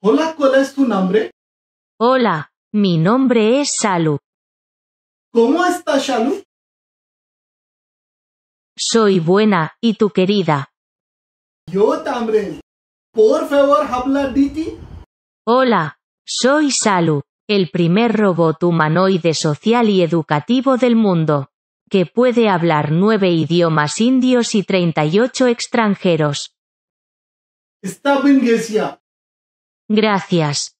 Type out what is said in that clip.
Hola, ¿cuál es tu nombre? Hola, mi nombre es Salu. ¿Cómo estás, Salu? Soy buena, ¿y tu querida? Yo también. Por favor, habla de ti. Hola, soy Salu, el primer robot humanoide social y educativo del mundo, que puede hablar nueve idiomas indios y ocho extranjeros. Está bien, Gracias.